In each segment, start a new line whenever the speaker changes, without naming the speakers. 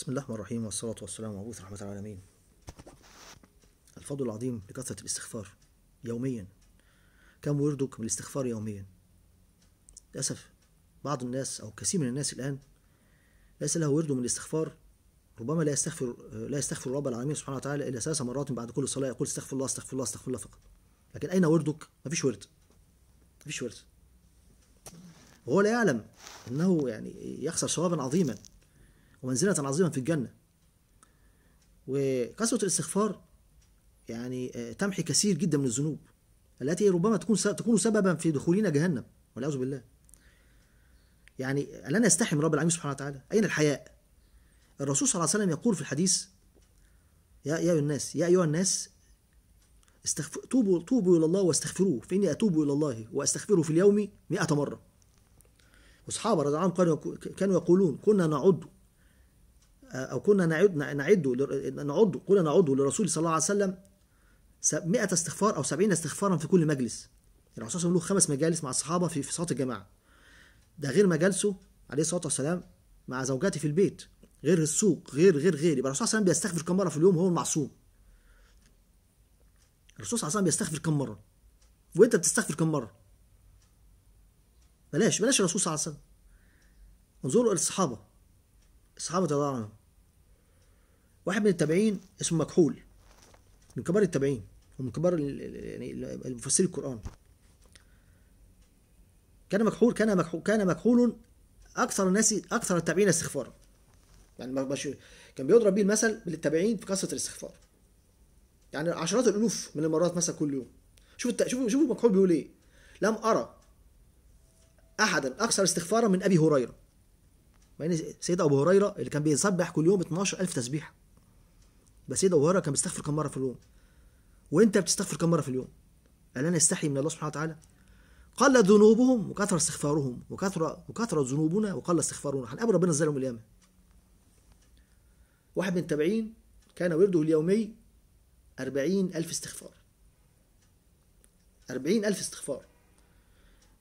بسم الله الرحمن الرحيم والصلاة والسلام على رحمة العالمين الفضل العظيم لكثرة الاستغفار يوميا كم وردك من الاستغفار يوميا للأسف بعض الناس أو كثير من الناس الآن ليس له ورد من الاستغفار ربما لا يستغفر لا يستغفر رب العالمين سبحانه وتعالى إلا ثلاث مرات بعد كل صلاة يقول استغفر الله استغفر الله استغفر الله فقط لكن أين وردك؟ ما فيش ورد ما فيش ورد وهو لا يعلم أنه يعني يخسر ثوابا عظيما ومنزلة عظيمة في الجنة وكثرة الاستغفار يعني آه، تمحي كثير جدا من الذنوب التي ربما تكون تكون سببا في دخولنا جهنم والعياذ بالله يعني ألا نستحي من رب العالمين سبحانه وتعالى أين الحياء الرسول صلى الله عليه وسلم يقول في الحديث يا يا أيها الناس يا أيها الناس استغف... توبوا توبوا إلى الله واستغفروه فإني أتوب إلى الله وأستغفره في اليوم مئة مرة واصحابه رضي الله عنهم كانوا يقولون كنا نعد أو كنا نعد نعد نعد كنا نعد للرسول صلى الله عليه وسلم 100 استغفار أو 70 استغفارا في كل مجلس يعني الرسول صلى الله عليه وسلم له خمس مجالس مع الصحابة في في صلاة الجماعة ده غير مجالسه عليه الصلاة والسلام مع زوجاته في البيت غير السوق غير غير غير يبقى الرسول صلى الله عليه وسلم بيستغفر كم مرة في اليوم هو المعصوم الرسول صلى الله عليه وسلم بيستغفر كم مرة وأنت بتستغفر كم مرة بلاش بلاش الرسول صلى الله عليه وسلم انظروا الى الصحابه الصحابة رضي الله عنهم واحد من التابعين اسمه مكحول من كبار التابعين ومن كبار يعني المفسرين القرآن كان مكحول كان مكحول كان مكحول أكثر الناس أكثر التابعين استغفارا يعني كان بيضرب بيه المثل للتابعين في كثرة الاستغفار يعني عشرات الألوف من المرات مثلا كل يوم شوف شوف شوفوا شوفوا مكحول بيقول إيه لم أرى أحدا أكثر استغفارا من أبي هريرة سيد يعني سيدنا أبو هريرة اللي كان بيسبح كل يوم 12000 تسبيحة بس ايه دوهره كان بيستغفر كم مره في اليوم وانت بتستغفر كم مره في اليوم قال انا استحي من الله سبحانه وتعالى قل ذنوبهم وكثر استغفارهم وكثر وكثرت ذنوبنا وقل استغفارنا هنقابل ربنا ازاي يوم القيامه واحد من التابعين كان ورده اليومي أربعين ألف استغفار أربعين ألف استغفار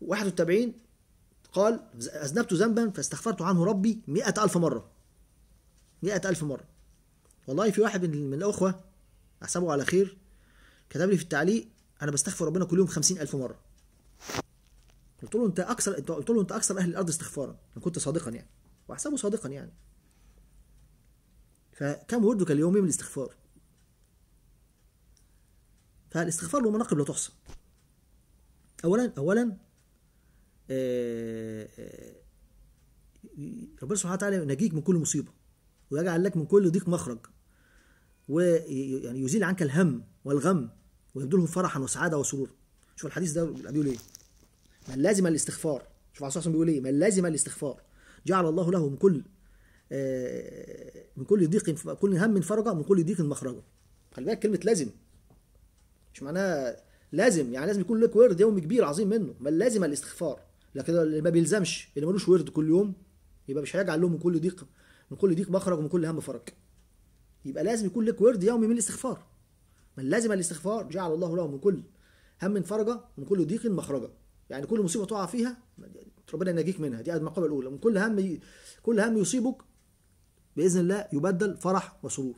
واحد التابعين قال أذنبت ذنبا فاستغفرت عنه ربي مئة ألف مرة مئة ألف مرة والله في واحد من الاخوه احسبه على خير كتب لي في التعليق انا بستغفر ربنا كل يوم 50000 مره قلت له انت اكثر قلت له انت اكثر اهل الارض استغفارا انا كنت صادقا يعني واحسبه صادقا يعني فكم وردك اليومي من الاستغفار فالاستغفار له مناقب لا تحصى اولا اولا آه، آه، ربنا سبحانه وتعالى ينجيك من كل مصيبه ويجعل لك من كل ضيق مخرج ويعني يزيل عنك الهم والغم ويبدو لهم فرحا وسعاده وسرورا شوف الحديث ده بيقول ايه من لازم الاستغفار شوف عليه الصلاه بيقول ايه من لازم الاستغفار جعل الله له من كل آه، من كل ضيق كل هم فرجا من كل ضيق مخرجا خلي بالك كلمه لازم مش معناها لازم يعني لازم يكون لك ورد يوم كبير عظيم منه من لازم الاستغفار لكن اللي ما بيلزمش اللي ملوش ورد كل يوم يبقى مش هيجعل له من كل ضيق من كل ضيق مخرج ومن كل هم فرج يبقى لازم يكون لك ورد يومي من الاستغفار من لازم الاستغفار جعل الله له من كل هم فرجا ومن كل ضيق مخرجا يعني كل مصيبه تقع فيها ربنا ينجيك منها دي المقوله الاولى من كل هم كل هم يصيبك باذن الله يبدل فرح وسرور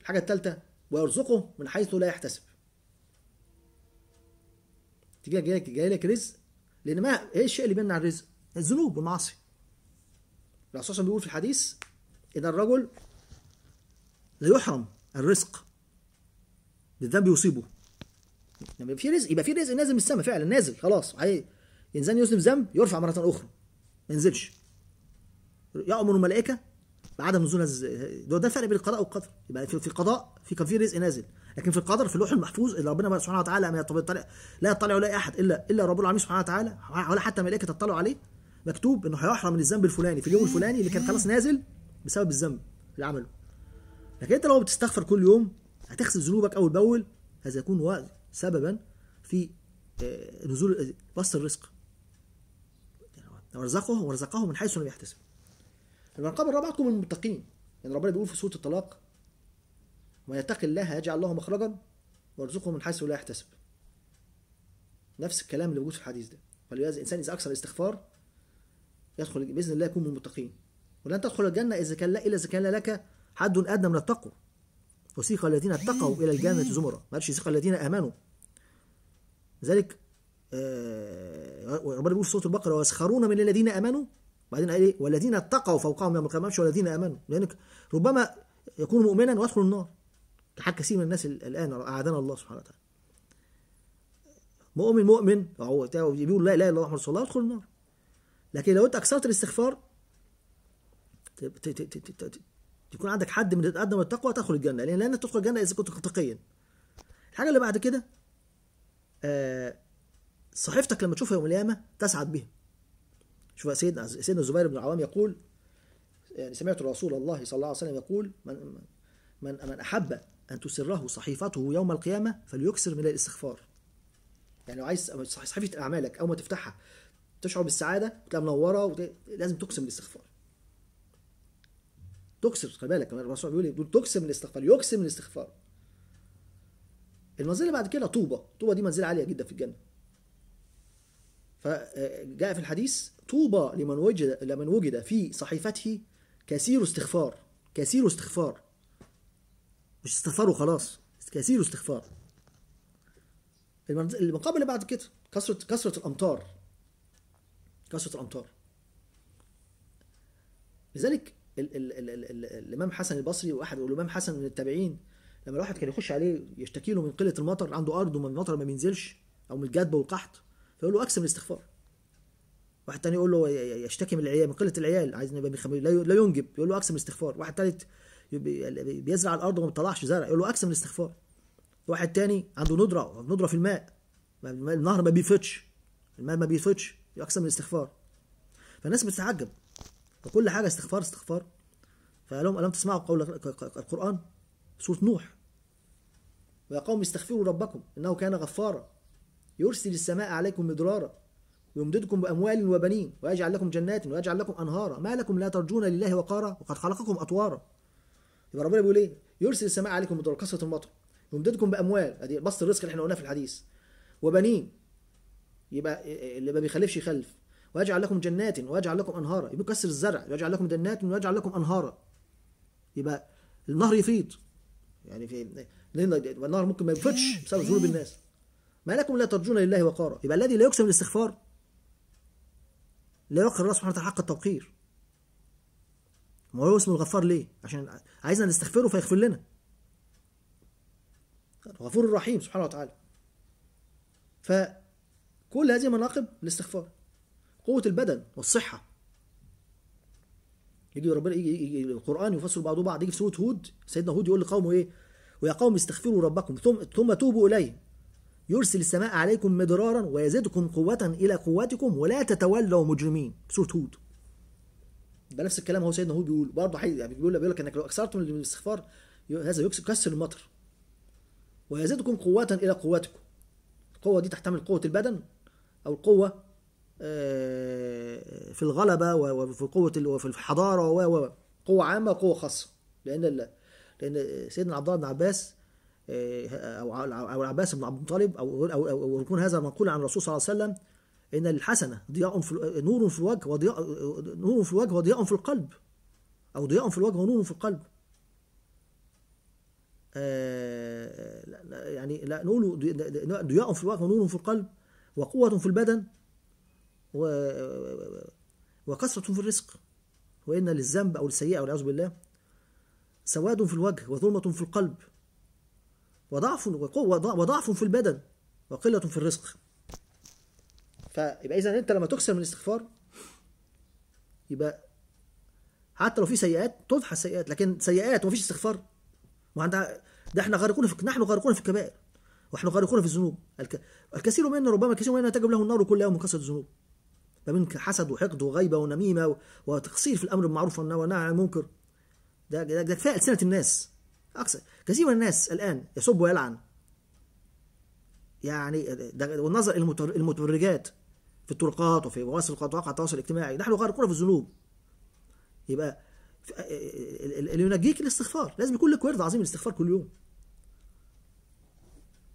الحاجه الثالثه ويرزقه من حيث لا يحتسب تيجي جاي لك, جاي لك رزق لان ما ايه الشيء اللي بيمنع الرزق الذنوب والمعاصي الرسول صلى الله عليه وسلم بيقول في الحديث ان الرجل لا يحرم الرزق بالذنب يصيبه لما يبقى في رزق يبقى في رزق نازل من السماء فعلا نازل خلاص انسان يذنب ذنب يرفع مره اخرى ما ينزلش يامر الملائكه بعدم نزول ده ده فرق بين القضاء والقدر يبقى في القضاء في كان في رزق نازل لكن في القدر في اللوح المحفوظ اللي ربنا سبحانه وتعالى ما يطلع لا يطلع ولا احد الا الا رب العالمين سبحانه وتعالى ولا حتى الملائكه تطلع عليه مكتوب انه هيحرم من الذنب الفلاني في اليوم الفلاني اللي كان خلاص نازل بسبب الذنب اللي عمله لكن انت لو بتستغفر كل يوم هتغسل ذنوبك اول باول هذا يكون سببا في آه، نزول بسط الرزق يعني ورزقه ورزقه من حيث لم يحتسب المرقبة الرابعة تكون من المتقين لأن يعني ربنا بيقول في سورة الطلاق من يتقي الله يجعل له مخرجا ويرزقه من حيث لا يحتسب نفس الكلام اللي موجود في الحديث ده فلهذا الإنسان إذا أكثر الاستغفار يدخل بإذن الله يكون من المتقين ولن تدخل الجنة إذا كان لا إلا إذا كان لك حد أدنى من التقوى وسيق الذين اتقوا إلى الجنة زمرا ما قالش سيق الذين آمنوا ذلك آه، ربنا بيقول في سوره البقره ويسخرون من الذين امنوا بعدين قال ايه والذين اتقوا فوقهم يوم القيامه والذين امنوا لانك ربما يكون مؤمنا ويدخل النار كحال كثير من الناس الان اعادنا الله سبحانه وتعالى مؤمن مؤمن او بيقول لا اله الا الله محمد رسول الله يدخل النار لكن لو انت اكثرت الاستغفار يكون عندك حد من الادنى والتقوى تدخل الجنه لان لن تدخل الجنه اذا كنت تقيا الحاجه اللي بعد كده آه صحيفتك لما تشوفها يوم القيامه تسعد بها شوف سيدنا سيدنا الزبير بن العوام يقول يعني سمعت رسول الله صلى الله عليه وسلم يقول من من من احب ان تسره صحيفته يوم القيامه فليكثر من الاستغفار يعني لو عايز صحيفه اعمالك اول ما تفتحها تشعر بالسعاده وتلاقيها منوره لازم تقسم بالاستغفار تقسم خلي بالك كمان الرسول بيقول ايه تقسم من الاستغفار يقسم من الاستغفار المنزله اللي بعد كده طوبه طوبه دي منزله عاليه جدا في الجنه فجاء في الحديث طوبى لمن وجد لمن وجد في صحيفته كثير استغفار كثير استغفار مش استغفار وخلاص كثير استغفار المقام اللي بعد كده كثرة كثرة الأمطار كثرة الأمطار لذلك الامام حسن البصري واحد الامام حسن من التابعين لما الواحد كان يخش عليه يشتكي له من قله المطر عنده ارض ومن المطر ما بينزلش او من الجدب والقحط فيقول له اكثر من الاستغفار واحد تاني يقول له يشتكي من العيال من قله العيال عايز لا ينجب يقول له اكثر من الاستغفار واحد تالت بيزرع الارض وما بيطلعش زرع يقول له اكثر من الاستغفار واحد تاني عنده ندره ندره في الماء النهر ما بيفيضش الماء ما بيفيضش اكثر من الاستغفار فالناس بتتعجب فكل حاجه استغفار استغفار فقال لهم الم تسمعوا قول القران سوره نوح ويا قوم استغفروا ربكم انه كان غفارا يرسل السماء عليكم مدرارا ويمددكم باموال وبنين ويجعل لكم جنات ويجعل لكم انهارا ما لكم لا ترجون لله وقارا وقد خلقكم اطوارا يبقى ربنا بيقول ايه يرسل السماء عليكم مدرارا كثره المطر يمددكم باموال ادي بسط الرزق اللي احنا قلناه في الحديث وبنين يبقى اللي ما بيخلفش يخلف ويجعل لكم جنات ويجعل لكم انهارا يبقى يكسر الزرع ويجعل لكم جنات ويجعل لكم انهارا يبقى النهر يفيض يعني في النهر ممكن ما يفيضش بسبب ذنوب الناس ما لكم لا ترجون لله وقارا يبقى الذي لا يكسب الاستغفار لا يوقر الله سبحانه وتعالى حق التوقير ما هو اسمه الغفار ليه عشان عايزنا نستغفره فيغفر لنا الغفور الرحيم سبحانه وتعالى فكل هذه مناقب الاستغفار قوه البدن والصحه يجي ربنا يجي, يجي القران يفسر بعضه بعض يجي في سوره هود سيدنا هود يقول لقومه ايه ويا قوم استغفروا ربكم ثم ثم توبوا اليه يرسل السماء عليكم مدرارا ويزدكم قوة إلى قوتكم ولا تتولوا مجرمين سورة هود ده نفس الكلام هو سيدنا هود بيقول برضه يعني بيقول لك انك لو اكثرتم من الاستغفار هذا يكسر المطر ويزدكم قوة إلى قوتكم القوة دي تحتمل قوة البدن أو القوة آه، في الغلبه وفي قوه وفي الحضاره وقوه عامه وقوه خاصه لان لان سيدنا عبد الله بن عباس آه، او او العباس بن عبد المطلب او او او يكون هذا منقول عن الرسول صلى الله عليه وسلم ان الحسنه ضياء في نور في الوجه وضياء نور في الوجه وضياء في القلب او ضياء في الوجه ونور في القلب آه، يعني لا نقول ضياء في الوجه ونور في القلب وقوه في البدن و... وكثرة في الرزق وإن للذنب أو السيئة والعياذ بالله سواد في الوجه وظلمة في القلب وضعف وضعف في البدن وقلة في الرزق فيبقى إذا أنت لما تكسر من الاستغفار يبقى حتى لو في سيئات تضحى السيئات لكن سيئات ومفيش استغفار ما عندها ده احنا غارقون في نحن غارقون في الكبائر ونحن غارقون في الذنوب الكثير منا ربما الكثير منا تجب له النار كل يوم من كثره الذنوب ما حسد وحقد وغيبه ونميمه وتقصير في الامر بالمعروف والنهي عن المنكر ده ده, كفاءه سنه السنه الناس اقصى كثير من الناس الان يسب ويلعن يعني ده والنظر المتبرجات في الطرقات وفي مواصل مواقع التواصل الاجتماعي نحن غارقون في الذنوب يبقى اللي ينجيك الاستغفار لازم يكون لك ورد عظيم الاستغفار كل يوم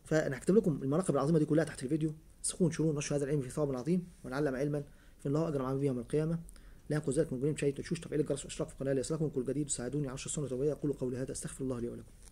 فانا هكتب لكم المراقب العظيمه دي كلها تحت الفيديو سكون شرون نشر هذا العلم في ثواب عظيم ونعلم علما فالله أجرم عمل بها يوم القيامة لا ينقص ذلك من جريمه شيء تشوش تفعيل الجرس وإشراك في القناة ليصلكم كل جديد ساعدوني عشر سنة توبية أقول قولي هذا أستغفر الله لي ولكم